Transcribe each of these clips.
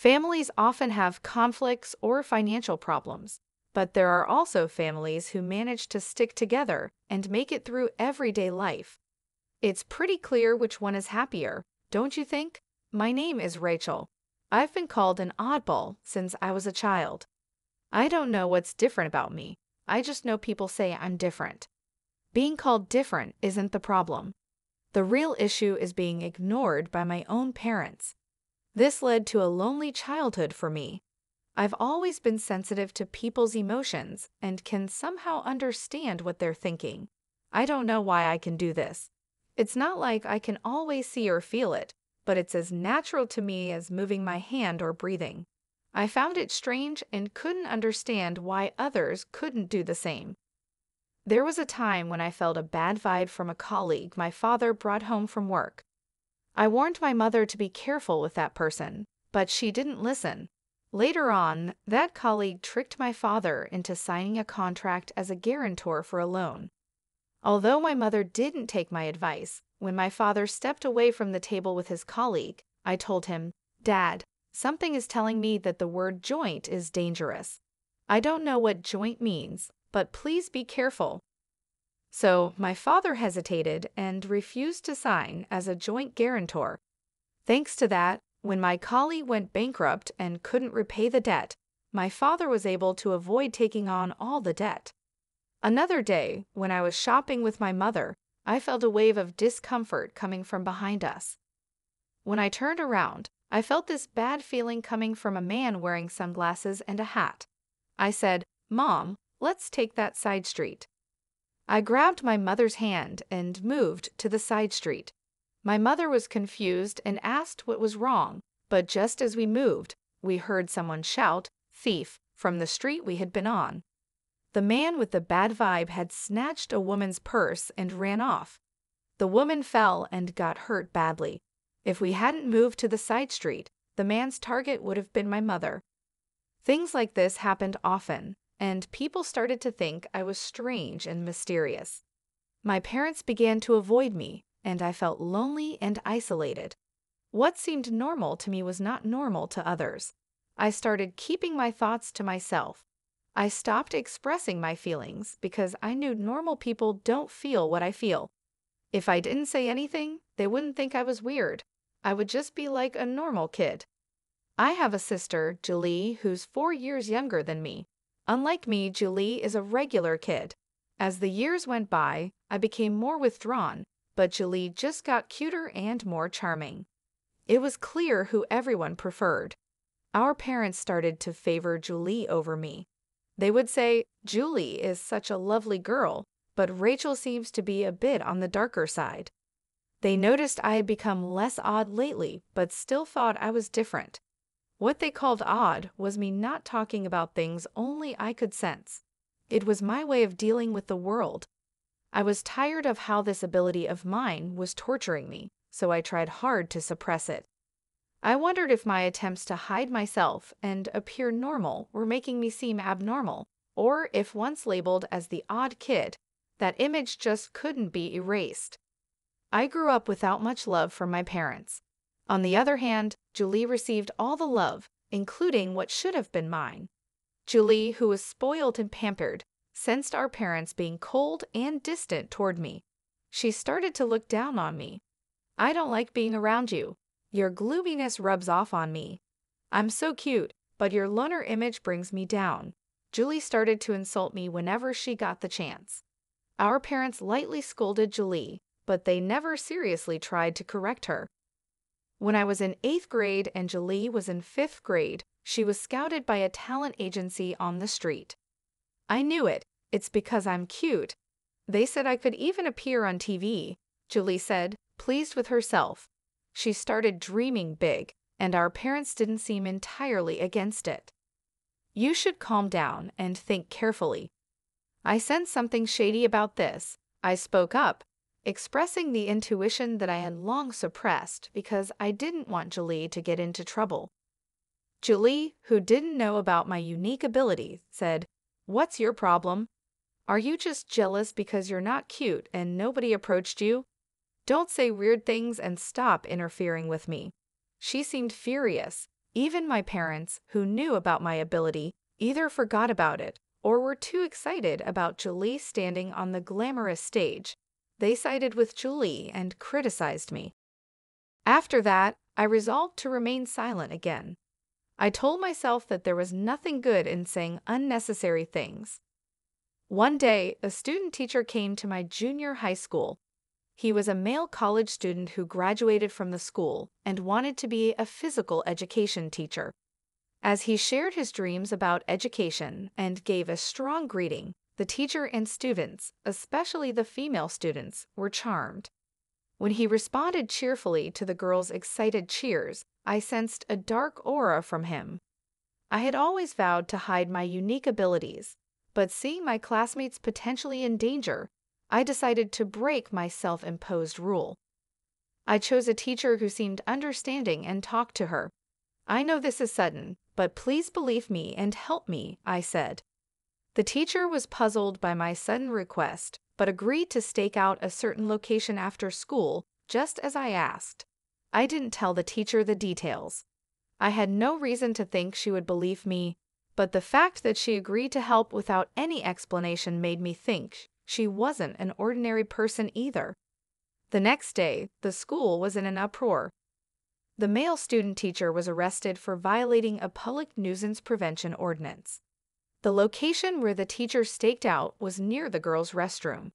Families often have conflicts or financial problems, but there are also families who manage to stick together and make it through everyday life. It's pretty clear which one is happier, don't you think? My name is Rachel. I've been called an oddball since I was a child. I don't know what's different about me. I just know people say I'm different. Being called different isn't the problem. The real issue is being ignored by my own parents. This led to a lonely childhood for me. I've always been sensitive to people's emotions and can somehow understand what they're thinking. I don't know why I can do this. It's not like I can always see or feel it, but it's as natural to me as moving my hand or breathing. I found it strange and couldn't understand why others couldn't do the same. There was a time when I felt a bad vibe from a colleague my father brought home from work. I warned my mother to be careful with that person, but she didn't listen. Later on, that colleague tricked my father into signing a contract as a guarantor for a loan. Although my mother didn't take my advice, when my father stepped away from the table with his colleague, I told him, Dad, something is telling me that the word joint is dangerous. I don't know what joint means, but please be careful. So my father hesitated and refused to sign as a joint guarantor. Thanks to that, when my collie went bankrupt and couldn't repay the debt, my father was able to avoid taking on all the debt. Another day, when I was shopping with my mother, I felt a wave of discomfort coming from behind us. When I turned around, I felt this bad feeling coming from a man wearing sunglasses and a hat. I said, Mom, let's take that side street. I grabbed my mother's hand and moved to the side street. My mother was confused and asked what was wrong, but just as we moved, we heard someone shout, Thief, from the street we had been on. The man with the bad vibe had snatched a woman's purse and ran off. The woman fell and got hurt badly. If we hadn't moved to the side street, the man's target would have been my mother. Things like this happened often, and people started to think I was strange and mysterious. My parents began to avoid me, and I felt lonely and isolated. What seemed normal to me was not normal to others. I started keeping my thoughts to myself. I stopped expressing my feelings because I knew normal people don't feel what I feel. If I didn't say anything, they wouldn't think I was weird. I would just be like a normal kid. I have a sister, Julie, who's four years younger than me, Unlike me, Julie is a regular kid. As the years went by, I became more withdrawn, but Julie just got cuter and more charming. It was clear who everyone preferred. Our parents started to favor Julie over me. They would say, Julie is such a lovely girl, but Rachel seems to be a bit on the darker side. They noticed I had become less odd lately, but still thought I was different. What they called odd was me not talking about things only I could sense. It was my way of dealing with the world. I was tired of how this ability of mine was torturing me, so I tried hard to suppress it. I wondered if my attempts to hide myself and appear normal were making me seem abnormal, or if once labeled as the odd kid, that image just couldn't be erased. I grew up without much love from my parents. On the other hand, Julie received all the love, including what should have been mine. Julie, who was spoiled and pampered, sensed our parents being cold and distant toward me. She started to look down on me. I don't like being around you. Your gloominess rubs off on me. I'm so cute, but your loner image brings me down. Julie started to insult me whenever she got the chance. Our parents lightly scolded Julie, but they never seriously tried to correct her. When I was in eighth grade and Jolie was in fifth grade, she was scouted by a talent agency on the street. I knew it. It's because I'm cute. They said I could even appear on TV, Julie said, pleased with herself. She started dreaming big, and our parents didn't seem entirely against it. You should calm down and think carefully. I sense something shady about this. I spoke up, expressing the intuition that I had long suppressed because I didn't want Julie to get into trouble. Julie, who didn't know about my unique ability, said, What's your problem? Are you just jealous because you're not cute and nobody approached you? Don't say weird things and stop interfering with me. She seemed furious. Even my parents, who knew about my ability, either forgot about it or were too excited about Julie standing on the glamorous stage they sided with Julie and criticized me. After that, I resolved to remain silent again. I told myself that there was nothing good in saying unnecessary things. One day, a student teacher came to my junior high school. He was a male college student who graduated from the school and wanted to be a physical education teacher. As he shared his dreams about education and gave a strong greeting, the teacher and students, especially the female students, were charmed. When he responded cheerfully to the girls' excited cheers, I sensed a dark aura from him. I had always vowed to hide my unique abilities, but seeing my classmates potentially in danger, I decided to break my self imposed rule. I chose a teacher who seemed understanding and talked to her. I know this is sudden, but please believe me and help me, I said. The teacher was puzzled by my sudden request, but agreed to stake out a certain location after school, just as I asked. I didn't tell the teacher the details. I had no reason to think she would believe me, but the fact that she agreed to help without any explanation made me think she wasn't an ordinary person either. The next day, the school was in an uproar. The male student teacher was arrested for violating a public nuisance prevention ordinance. The location where the teacher staked out was near the girls' restroom.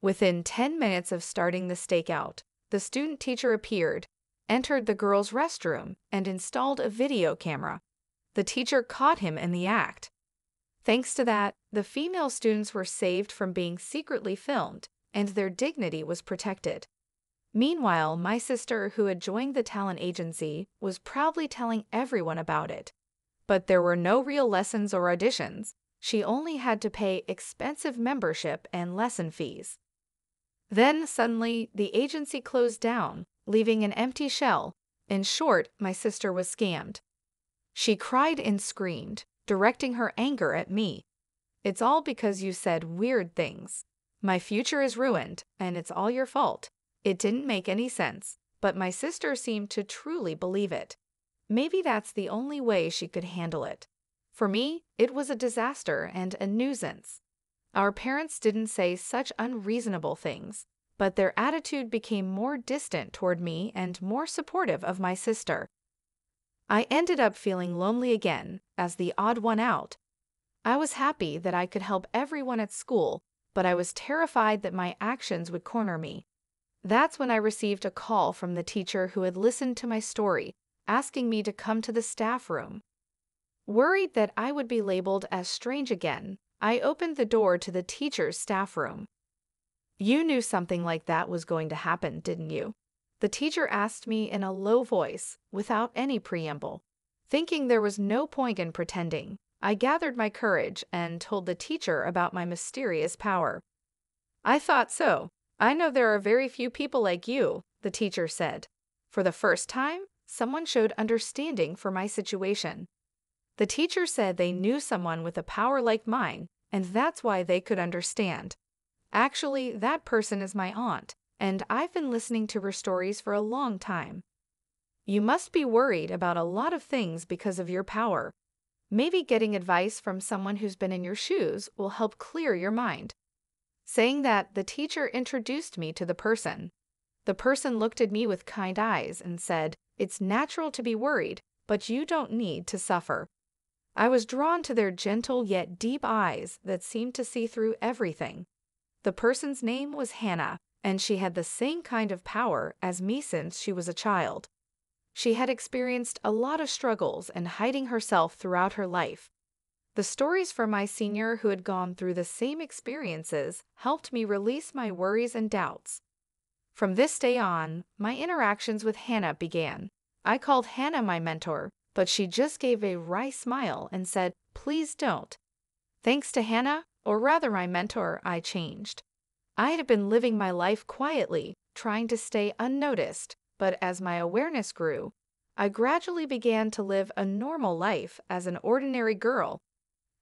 Within 10 minutes of starting the stakeout, the student teacher appeared, entered the girls' restroom, and installed a video camera. The teacher caught him in the act. Thanks to that, the female students were saved from being secretly filmed, and their dignity was protected. Meanwhile, my sister, who had joined the talent agency, was proudly telling everyone about it but there were no real lessons or auditions. She only had to pay expensive membership and lesson fees. Then, suddenly, the agency closed down, leaving an empty shell. In short, my sister was scammed. She cried and screamed, directing her anger at me. It's all because you said weird things. My future is ruined, and it's all your fault. It didn't make any sense, but my sister seemed to truly believe it. Maybe that's the only way she could handle it. For me, it was a disaster and a nuisance. Our parents didn't say such unreasonable things, but their attitude became more distant toward me and more supportive of my sister. I ended up feeling lonely again, as the odd one out. I was happy that I could help everyone at school, but I was terrified that my actions would corner me. That's when I received a call from the teacher who had listened to my story asking me to come to the staff room. Worried that I would be labeled as strange again, I opened the door to the teacher's staff room. You knew something like that was going to happen, didn't you? The teacher asked me in a low voice, without any preamble. Thinking there was no point in pretending, I gathered my courage and told the teacher about my mysterious power. I thought so. I know there are very few people like you, the teacher said. For the first time, someone showed understanding for my situation. The teacher said they knew someone with a power like mine, and that's why they could understand. Actually, that person is my aunt, and I've been listening to her stories for a long time. You must be worried about a lot of things because of your power. Maybe getting advice from someone who's been in your shoes will help clear your mind. Saying that, the teacher introduced me to the person. The person looked at me with kind eyes and said, it's natural to be worried, but you don't need to suffer. I was drawn to their gentle yet deep eyes that seemed to see through everything. The person's name was Hannah, and she had the same kind of power as me since she was a child. She had experienced a lot of struggles and hiding herself throughout her life. The stories from my senior who had gone through the same experiences helped me release my worries and doubts. From this day on, my interactions with Hannah began. I called Hannah my mentor, but she just gave a wry smile and said, Please don't. Thanks to Hannah, or rather my mentor, I changed. I had been living my life quietly, trying to stay unnoticed, but as my awareness grew, I gradually began to live a normal life as an ordinary girl.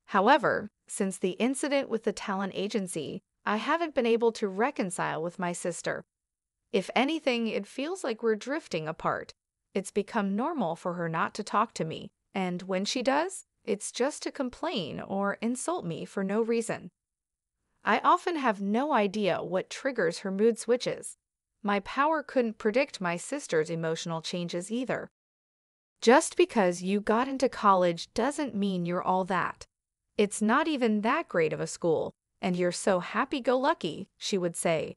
However, since the incident with the talent agency, I haven't been able to reconcile with my sister. If anything, it feels like we're drifting apart. It's become normal for her not to talk to me, and when she does, it's just to complain or insult me for no reason. I often have no idea what triggers her mood switches. My power couldn't predict my sister's emotional changes either. Just because you got into college doesn't mean you're all that. It's not even that great of a school, and you're so happy go lucky, she would say,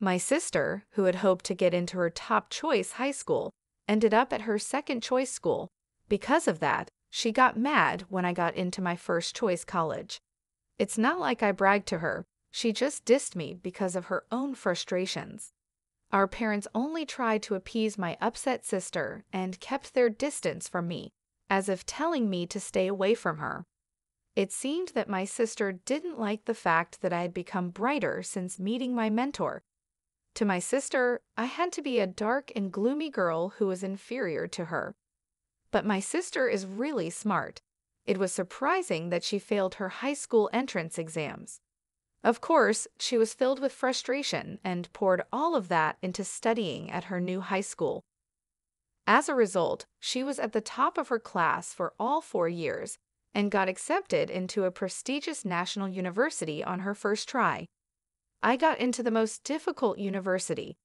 my sister, who had hoped to get into her top choice high school, ended up at her second choice school. Because of that, she got mad when I got into my first choice college. It's not like I bragged to her, she just dissed me because of her own frustrations. Our parents only tried to appease my upset sister and kept their distance from me, as if telling me to stay away from her. It seemed that my sister didn't like the fact that I had become brighter since meeting my mentor, to my sister, I had to be a dark and gloomy girl who was inferior to her. But my sister is really smart. It was surprising that she failed her high school entrance exams. Of course, she was filled with frustration and poured all of that into studying at her new high school. As a result, she was at the top of her class for all four years and got accepted into a prestigious national university on her first try. I got into the most difficult university.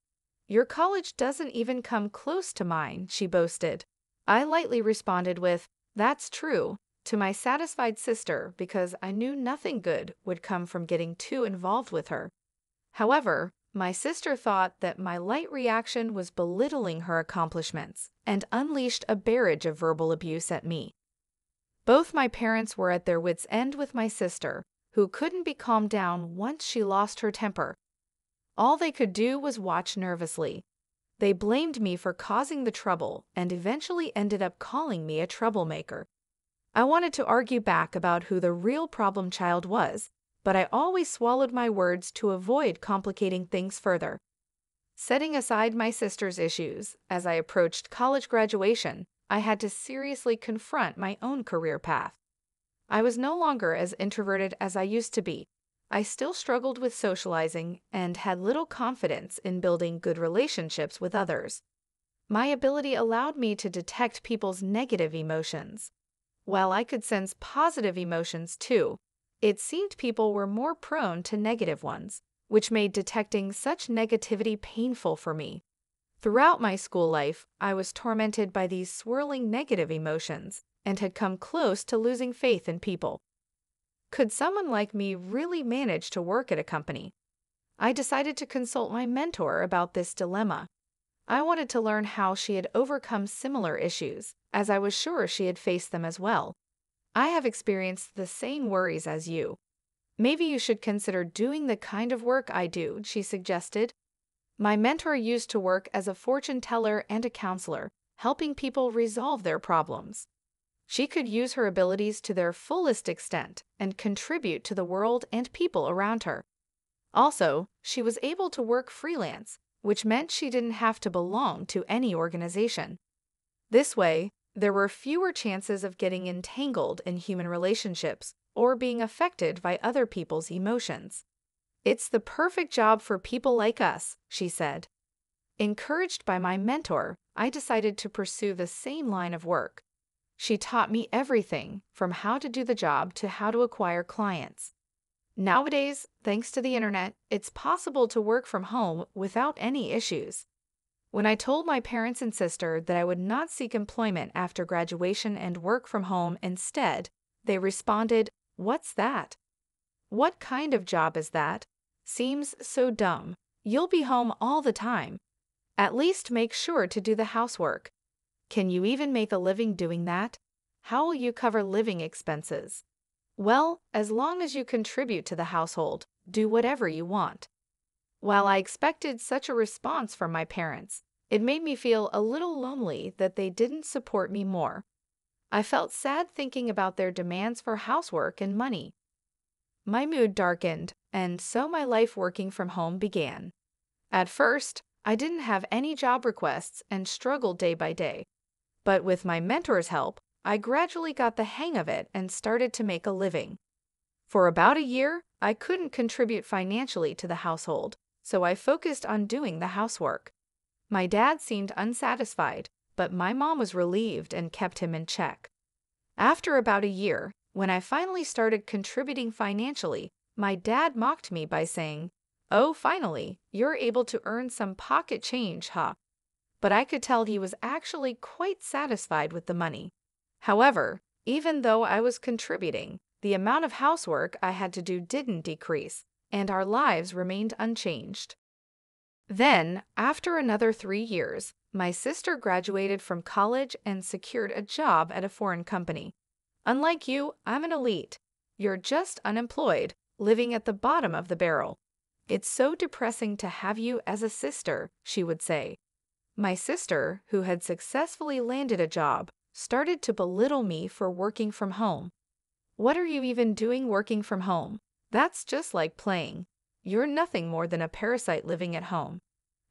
Your college doesn't even come close to mine, she boasted. I lightly responded with, That's true, to my satisfied sister because I knew nothing good would come from getting too involved with her. However, my sister thought that my light reaction was belittling her accomplishments and unleashed a barrage of verbal abuse at me. Both my parents were at their wits' end with my sister, who couldn't be calmed down once she lost her temper. All they could do was watch nervously. They blamed me for causing the trouble and eventually ended up calling me a troublemaker. I wanted to argue back about who the real problem child was, but I always swallowed my words to avoid complicating things further. Setting aside my sister's issues, as I approached college graduation, I had to seriously confront my own career path. I was no longer as introverted as I used to be. I still struggled with socializing and had little confidence in building good relationships with others. My ability allowed me to detect people's negative emotions. While I could sense positive emotions too, it seemed people were more prone to negative ones, which made detecting such negativity painful for me. Throughout my school life, I was tormented by these swirling negative emotions, and had come close to losing faith in people. Could someone like me really manage to work at a company? I decided to consult my mentor about this dilemma. I wanted to learn how she had overcome similar issues, as I was sure she had faced them as well. I have experienced the same worries as you. Maybe you should consider doing the kind of work I do, she suggested. My mentor used to work as a fortune teller and a counselor, helping people resolve their problems. She could use her abilities to their fullest extent and contribute to the world and people around her. Also, she was able to work freelance, which meant she didn't have to belong to any organization. This way, there were fewer chances of getting entangled in human relationships or being affected by other people's emotions. It's the perfect job for people like us, she said. Encouraged by my mentor, I decided to pursue the same line of work. She taught me everything from how to do the job to how to acquire clients. Nowadays, thanks to the internet, it's possible to work from home without any issues. When I told my parents and sister that I would not seek employment after graduation and work from home instead, they responded, What's that? What kind of job is that? Seems so dumb. You'll be home all the time. At least make sure to do the housework. Can you even make a living doing that? How will you cover living expenses? Well, as long as you contribute to the household, do whatever you want. While I expected such a response from my parents, it made me feel a little lonely that they didn't support me more. I felt sad thinking about their demands for housework and money. My mood darkened, and so my life working from home began. At first, I didn't have any job requests and struggled day by day. But with my mentor's help, I gradually got the hang of it and started to make a living. For about a year, I couldn't contribute financially to the household, so I focused on doing the housework. My dad seemed unsatisfied, but my mom was relieved and kept him in check. After about a year, when I finally started contributing financially, my dad mocked me by saying, Oh, finally, you're able to earn some pocket change, huh? but I could tell he was actually quite satisfied with the money. However, even though I was contributing, the amount of housework I had to do didn't decrease, and our lives remained unchanged. Then, after another three years, my sister graduated from college and secured a job at a foreign company. Unlike you, I'm an elite. You're just unemployed, living at the bottom of the barrel. It's so depressing to have you as a sister, she would say. My sister, who had successfully landed a job, started to belittle me for working from home. What are you even doing working from home? That's just like playing. You're nothing more than a parasite living at home.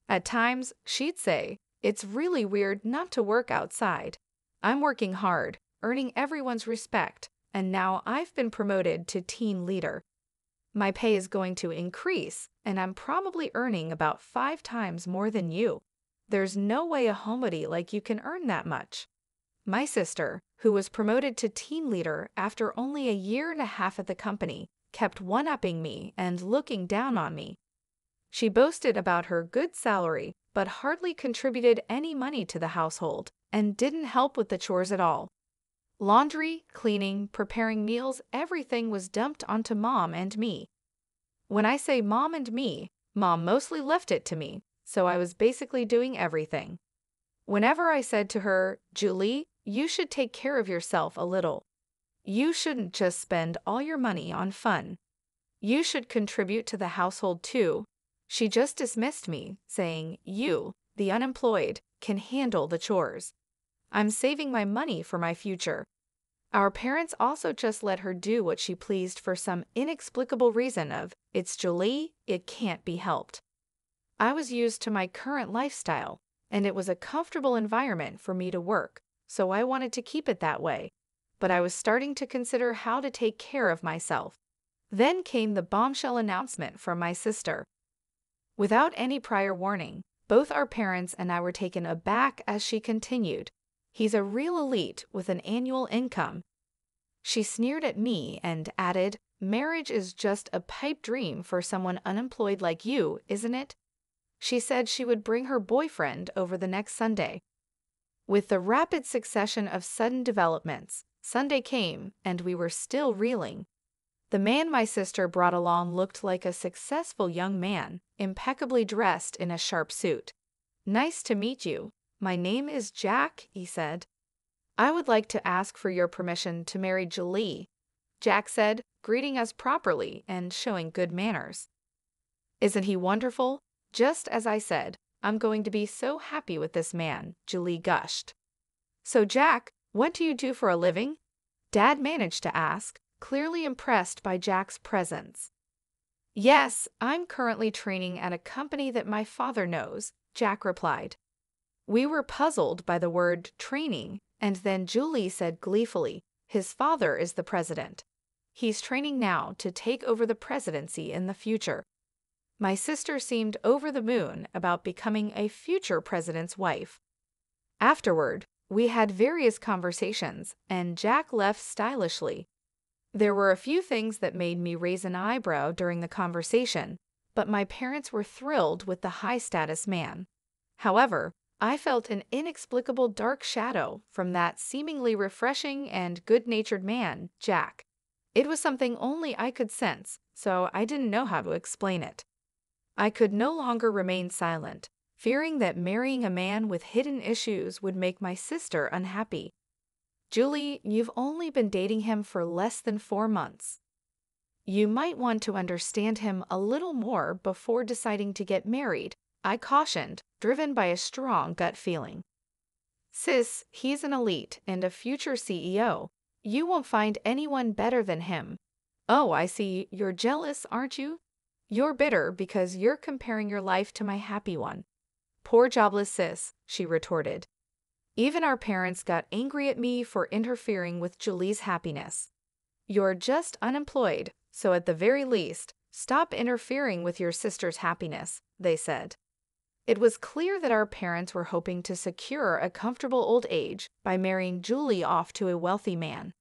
At times, she'd say, It's really weird not to work outside. I'm working hard, earning everyone's respect, and now I've been promoted to team leader. My pay is going to increase, and I'm probably earning about five times more than you. There's no way a homody like you can earn that much. My sister, who was promoted to team leader after only a year and a half at the company, kept one upping me and looking down on me. She boasted about her good salary, but hardly contributed any money to the household and didn't help with the chores at all. Laundry, cleaning, preparing meals, everything was dumped onto mom and me. When I say mom and me, mom mostly left it to me, so I was basically doing everything. Whenever I said to her, Julie, you should take care of yourself a little. You shouldn't just spend all your money on fun. You should contribute to the household too. She just dismissed me, saying, You, the unemployed, can handle the chores. I'm saving my money for my future. Our parents also just let her do what she pleased for some inexplicable reason of, it's Julie, it can't be helped. I was used to my current lifestyle, and it was a comfortable environment for me to work, so I wanted to keep it that way. But I was starting to consider how to take care of myself. Then came the bombshell announcement from my sister. Without any prior warning, both our parents and I were taken aback as she continued. He's a real elite with an annual income. She sneered at me and added, Marriage is just a pipe dream for someone unemployed like you, isn't it? she said she would bring her boyfriend over the next Sunday. With the rapid succession of sudden developments, Sunday came and we were still reeling. The man my sister brought along looked like a successful young man, impeccably dressed in a sharp suit. Nice to meet you. My name is Jack, he said. I would like to ask for your permission to marry Julie. Jack said, greeting us properly and showing good manners. Isn't he wonderful? Just as I said, I'm going to be so happy with this man, Julie gushed. So, Jack, what do you do for a living? Dad managed to ask, clearly impressed by Jack's presence. Yes, I'm currently training at a company that my father knows, Jack replied. We were puzzled by the word training, and then Julie said gleefully, His father is the president. He's training now to take over the presidency in the future. My sister seemed over the moon about becoming a future president's wife. Afterward, we had various conversations, and Jack left stylishly. There were a few things that made me raise an eyebrow during the conversation, but my parents were thrilled with the high status man. However, I felt an inexplicable dark shadow from that seemingly refreshing and good natured man, Jack. It was something only I could sense, so I didn't know how to explain it. I could no longer remain silent, fearing that marrying a man with hidden issues would make my sister unhappy. Julie, you've only been dating him for less than four months. You might want to understand him a little more before deciding to get married, I cautioned, driven by a strong gut feeling. Sis, he's an elite and a future CEO. You won't find anyone better than him. Oh, I see, you're jealous, aren't you? You're bitter because you're comparing your life to my happy one. Poor jobless sis, she retorted. Even our parents got angry at me for interfering with Julie's happiness. You're just unemployed, so at the very least, stop interfering with your sister's happiness, they said. It was clear that our parents were hoping to secure a comfortable old age by marrying Julie off to a wealthy man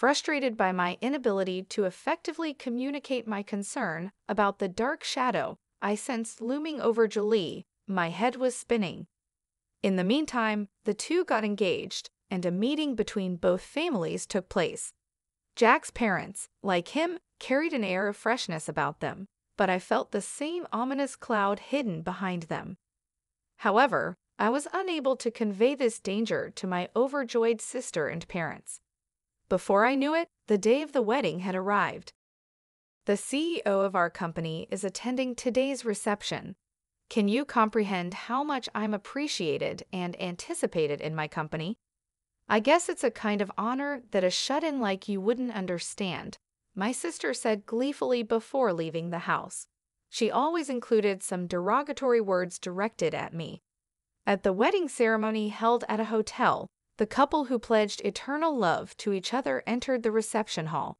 frustrated by my inability to effectively communicate my concern about the dark shadow I sensed looming over Julie, my head was spinning. In the meantime, the two got engaged, and a meeting between both families took place. Jack's parents, like him, carried an air of freshness about them, but I felt the same ominous cloud hidden behind them. However, I was unable to convey this danger to my overjoyed sister and parents. Before I knew it, the day of the wedding had arrived. The CEO of our company is attending today's reception. Can you comprehend how much I'm appreciated and anticipated in my company? I guess it's a kind of honor that a shut in like you wouldn't understand, my sister said gleefully before leaving the house. She always included some derogatory words directed at me. At the wedding ceremony held at a hotel, the couple who pledged eternal love to each other entered the reception hall.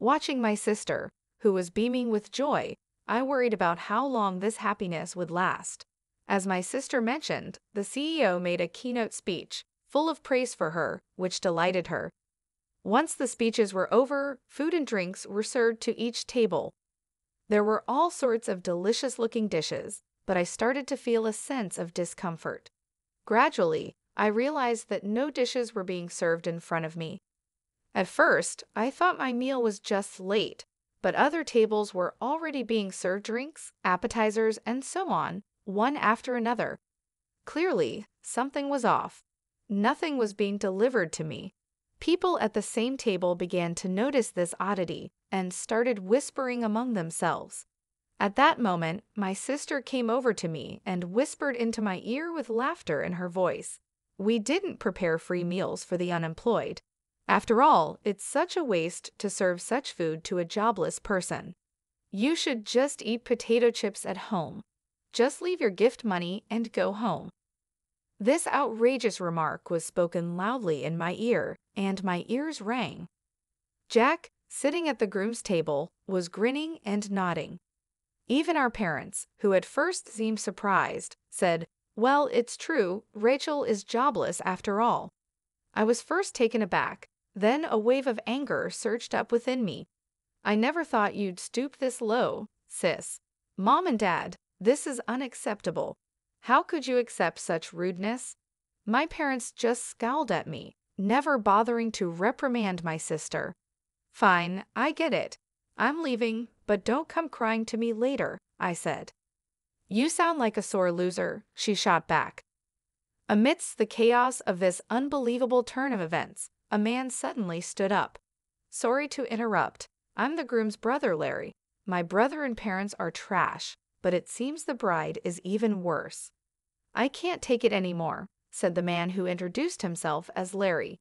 Watching my sister, who was beaming with joy, I worried about how long this happiness would last. As my sister mentioned, the CEO made a keynote speech, full of praise for her, which delighted her. Once the speeches were over, food and drinks were served to each table. There were all sorts of delicious looking dishes, but I started to feel a sense of discomfort. Gradually, I realized that no dishes were being served in front of me. At first, I thought my meal was just late, but other tables were already being served drinks, appetizers, and so on, one after another. Clearly, something was off. Nothing was being delivered to me. People at the same table began to notice this oddity and started whispering among themselves. At that moment, my sister came over to me and whispered into my ear with laughter in her voice we didn't prepare free meals for the unemployed. After all, it's such a waste to serve such food to a jobless person. You should just eat potato chips at home. Just leave your gift money and go home. This outrageous remark was spoken loudly in my ear, and my ears rang. Jack, sitting at the groom's table, was grinning and nodding. Even our parents, who at first seemed surprised, said, well, it's true, Rachel is jobless after all. I was first taken aback, then a wave of anger surged up within me. I never thought you'd stoop this low, sis. Mom and Dad, this is unacceptable. How could you accept such rudeness? My parents just scowled at me, never bothering to reprimand my sister. Fine, I get it. I'm leaving, but don't come crying to me later, I said. You sound like a sore loser, she shot back. Amidst the chaos of this unbelievable turn of events, a man suddenly stood up. Sorry to interrupt. I'm the groom's brother, Larry. My brother and parents are trash, but it seems the bride is even worse. I can't take it anymore, said the man who introduced himself as Larry.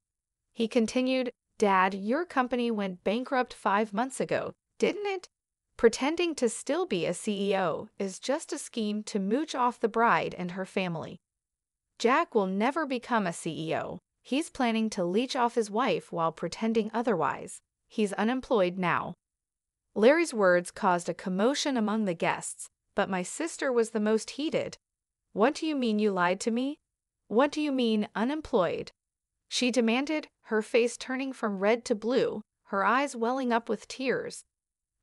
He continued, Dad, your company went bankrupt five months ago, didn't it? Pretending to still be a CEO is just a scheme to mooch off the bride and her family. Jack will never become a CEO. He's planning to leech off his wife while pretending otherwise. He's unemployed now. Larry's words caused a commotion among the guests, but my sister was the most heated. What do you mean you lied to me? What do you mean unemployed? She demanded, her face turning from red to blue, her eyes welling up with tears.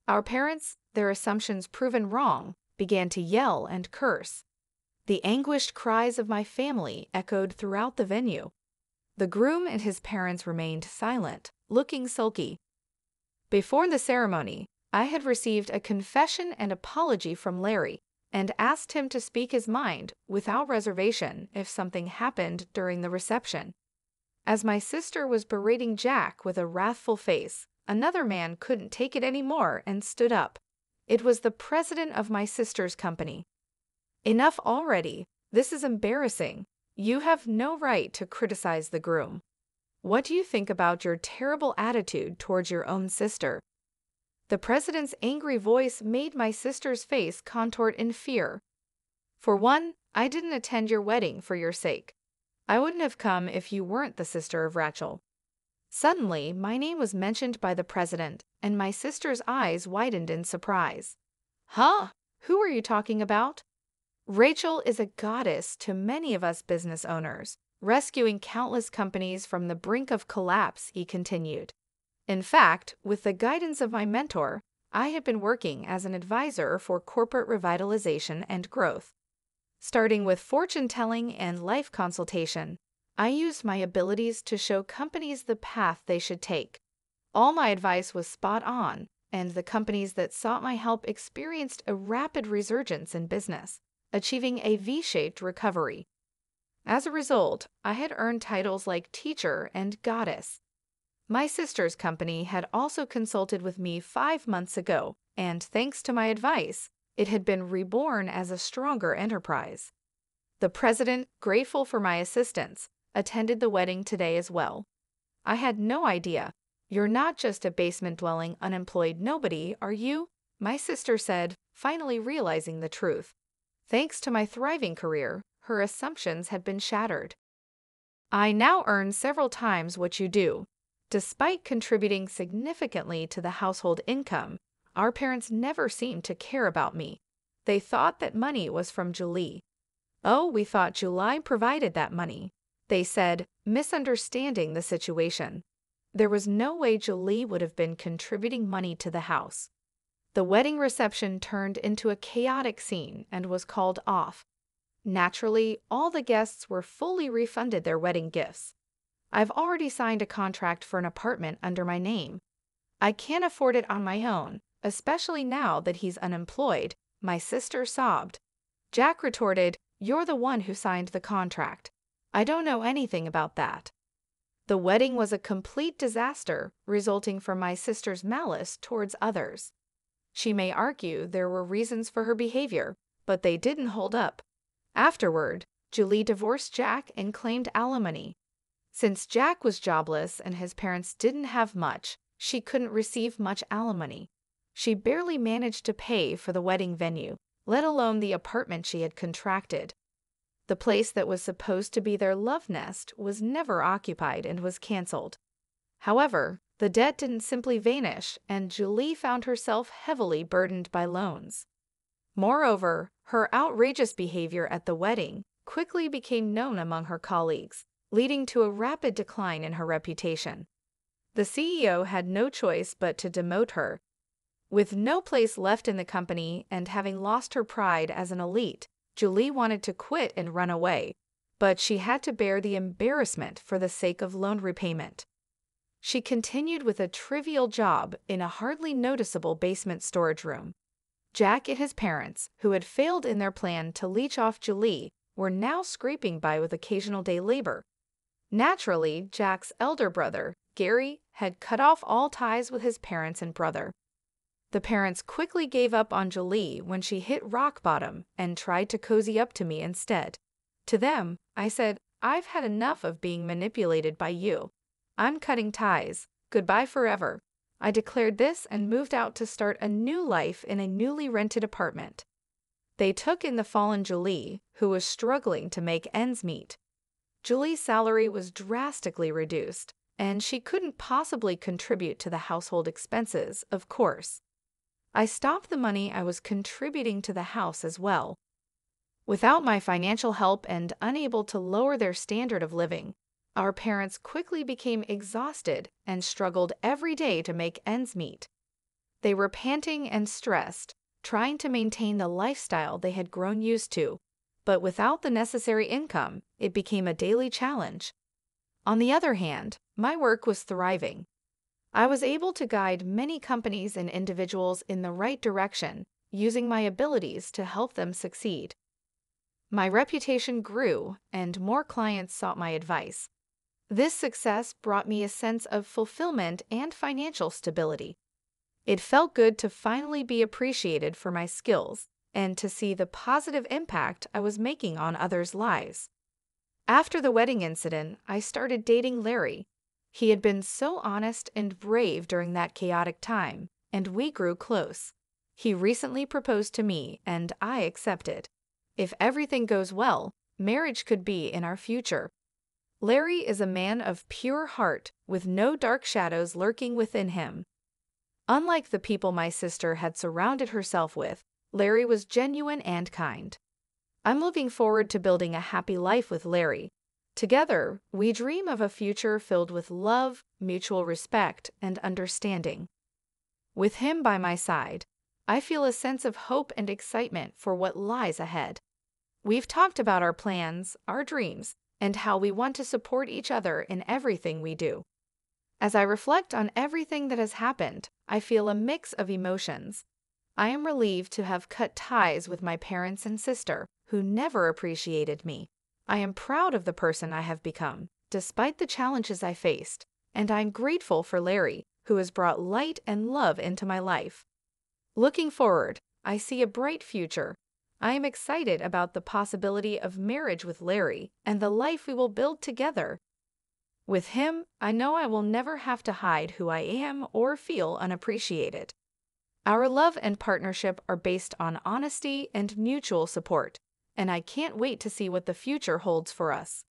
Our parents, their assumptions proven wrong, began to yell and curse. The anguished cries of my family echoed throughout the venue. The groom and his parents remained silent, looking sulky. Before the ceremony, I had received a confession and apology from Larry and asked him to speak his mind without reservation if something happened during the reception. As my sister was berating Jack with a wrathful face, Another man couldn't take it any more and stood up. It was the president of my sister's company. Enough already. This is embarrassing. You have no right to criticize the groom. What do you think about your terrible attitude towards your own sister? The president's angry voice made my sister's face contort in fear. For one, I didn't attend your wedding for your sake. I wouldn't have come if you weren't the sister of Rachel. Suddenly, my name was mentioned by the president, and my sister's eyes widened in surprise. Huh? Who are you talking about? Rachel is a goddess to many of us business owners, rescuing countless companies from the brink of collapse, he continued. In fact, with the guidance of my mentor, I had been working as an advisor for corporate revitalization and growth. Starting with fortune telling and life consultation, I used my abilities to show companies the path they should take. All my advice was spot on, and the companies that sought my help experienced a rapid resurgence in business, achieving a V shaped recovery. As a result, I had earned titles like teacher and goddess. My sister's company had also consulted with me five months ago, and thanks to my advice, it had been reborn as a stronger enterprise. The president, grateful for my assistance, attended the wedding today as well. I had no idea. You're not just a basement dwelling, unemployed nobody, are you? My sister said, finally realizing the truth. Thanks to my thriving career, her assumptions had been shattered. I now earn several times what you do. Despite contributing significantly to the household income, our parents never seemed to care about me. They thought that money was from Julie. Oh, we thought Julie provided that money, they said, misunderstanding the situation. There was no way Jolie would have been contributing money to the house. The wedding reception turned into a chaotic scene and was called off. Naturally, all the guests were fully refunded their wedding gifts. I've already signed a contract for an apartment under my name. I can't afford it on my own, especially now that he's unemployed, my sister sobbed. Jack retorted, You're the one who signed the contract. I don't know anything about that. The wedding was a complete disaster, resulting from my sister's malice towards others. She may argue there were reasons for her behavior, but they didn't hold up. Afterward, Julie divorced Jack and claimed alimony. Since Jack was jobless and his parents didn't have much, she couldn't receive much alimony. She barely managed to pay for the wedding venue, let alone the apartment she had contracted. The place that was supposed to be their love nest was never occupied and was canceled. However, the debt didn't simply vanish, and Julie found herself heavily burdened by loans. Moreover, her outrageous behavior at the wedding quickly became known among her colleagues, leading to a rapid decline in her reputation. The CEO had no choice but to demote her. With no place left in the company and having lost her pride as an elite, Julie wanted to quit and run away, but she had to bear the embarrassment for the sake of loan repayment. She continued with a trivial job in a hardly noticeable basement storage room. Jack and his parents, who had failed in their plan to leech off Julie, were now scraping by with occasional day labor. Naturally, Jack's elder brother, Gary, had cut off all ties with his parents and brother. The parents quickly gave up on Julie when she hit rock bottom and tried to cozy up to me instead. To them, I said, I've had enough of being manipulated by you. I'm cutting ties. Goodbye forever. I declared this and moved out to start a new life in a newly rented apartment. They took in the fallen Julie, who was struggling to make ends meet. Julie's salary was drastically reduced, and she couldn't possibly contribute to the household expenses, of course. I stopped the money I was contributing to the house as well. Without my financial help and unable to lower their standard of living, our parents quickly became exhausted and struggled every day to make ends meet. They were panting and stressed, trying to maintain the lifestyle they had grown used to, but without the necessary income, it became a daily challenge. On the other hand, my work was thriving, I was able to guide many companies and individuals in the right direction using my abilities to help them succeed. My reputation grew, and more clients sought my advice. This success brought me a sense of fulfillment and financial stability. It felt good to finally be appreciated for my skills and to see the positive impact I was making on others' lives. After the wedding incident, I started dating Larry, he had been so honest and brave during that chaotic time, and we grew close. He recently proposed to me, and I accepted. If everything goes well, marriage could be in our future. Larry is a man of pure heart, with no dark shadows lurking within him. Unlike the people my sister had surrounded herself with, Larry was genuine and kind. I'm looking forward to building a happy life with Larry, Together, we dream of a future filled with love, mutual respect, and understanding. With him by my side, I feel a sense of hope and excitement for what lies ahead. We've talked about our plans, our dreams, and how we want to support each other in everything we do. As I reflect on everything that has happened, I feel a mix of emotions. I am relieved to have cut ties with my parents and sister, who never appreciated me. I am proud of the person I have become, despite the challenges I faced, and I'm grateful for Larry, who has brought light and love into my life. Looking forward, I see a bright future. I am excited about the possibility of marriage with Larry and the life we will build together. With him, I know I will never have to hide who I am or feel unappreciated. Our love and partnership are based on honesty and mutual support and I can't wait to see what the future holds for us.